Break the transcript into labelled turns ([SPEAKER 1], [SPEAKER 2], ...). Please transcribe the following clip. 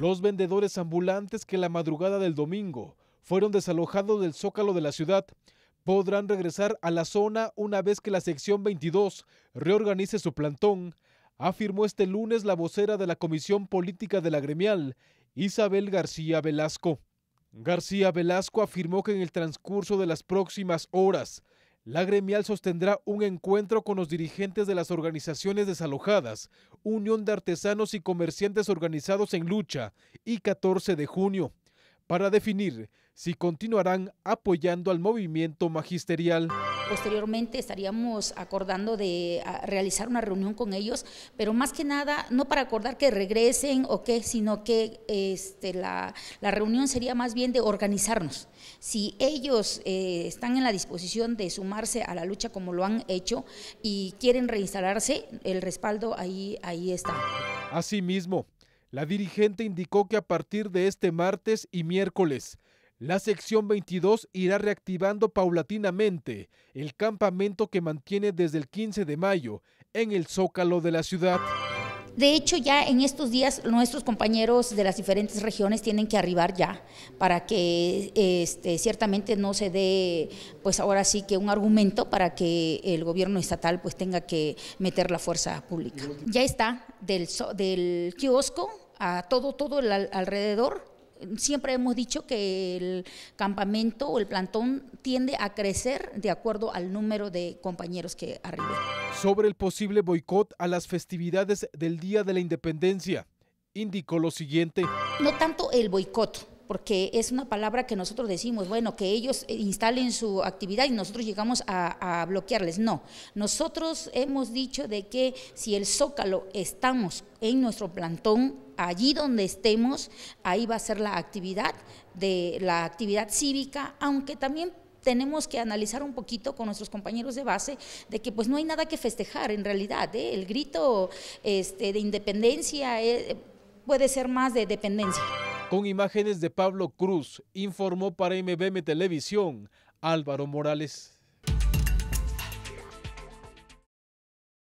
[SPEAKER 1] Los vendedores ambulantes que la madrugada del domingo fueron desalojados del zócalo de la ciudad podrán regresar a la zona una vez que la sección 22 reorganice su plantón, afirmó este lunes la vocera de la Comisión Política de la Gremial, Isabel García Velasco. García Velasco afirmó que en el transcurso de las próximas horas la gremial sostendrá un encuentro con los dirigentes de las organizaciones desalojadas, Unión de Artesanos y Comerciantes Organizados en Lucha, y 14 de junio para definir si continuarán apoyando al movimiento magisterial.
[SPEAKER 2] Posteriormente estaríamos acordando de ah, realizar una reunión con ellos, pero más que nada, no para acordar que regresen o qué, sino que este, la, reunión sería más bien de organizarnos. Si ellos eh, están en la disposición de sumarse a la lucha como lo han hecho y quieren reinstalarse, el respaldo ahí, ahí está.
[SPEAKER 1] Asimismo, la dirigente indicó que a partir de este martes y miércoles, la sección 22 irá reactivando paulatinamente el campamento que mantiene desde el 15 de mayo en el zócalo de la ciudad.
[SPEAKER 2] De hecho, ya en estos días nuestros compañeros de las diferentes regiones tienen que arribar ya para que este, ciertamente no se dé, pues ahora sí que un argumento para que el gobierno estatal pues tenga que meter la fuerza pública. Ya está del, del kiosco a todo, todo el alrededor. Siempre hemos dicho que el campamento o el plantón tiende a crecer de acuerdo al número de compañeros que arriben.
[SPEAKER 1] Sobre el posible boicot a las festividades del Día de la Independencia, indicó lo siguiente.
[SPEAKER 2] No tanto el boicot, porque es una palabra que nosotros decimos, bueno, que ellos eh, instalen su actividad y nosotros llegamos a, bloquearles. No, nosotros hemos dicho de que si el zócalo estamos en nuestro plantón, allí donde estemos, ahí va a ser la actividad de la actividad cívica, aunque también tenemos que analizar un poquito con nuestros compañeros de base de que pues no hay nada que festejar en realidad, ¿eh? el grito este, de independencia eh, puede ser más de dependencia.
[SPEAKER 1] Con imágenes de Pablo Cruz, informó para MBM Televisión Álvaro Morales.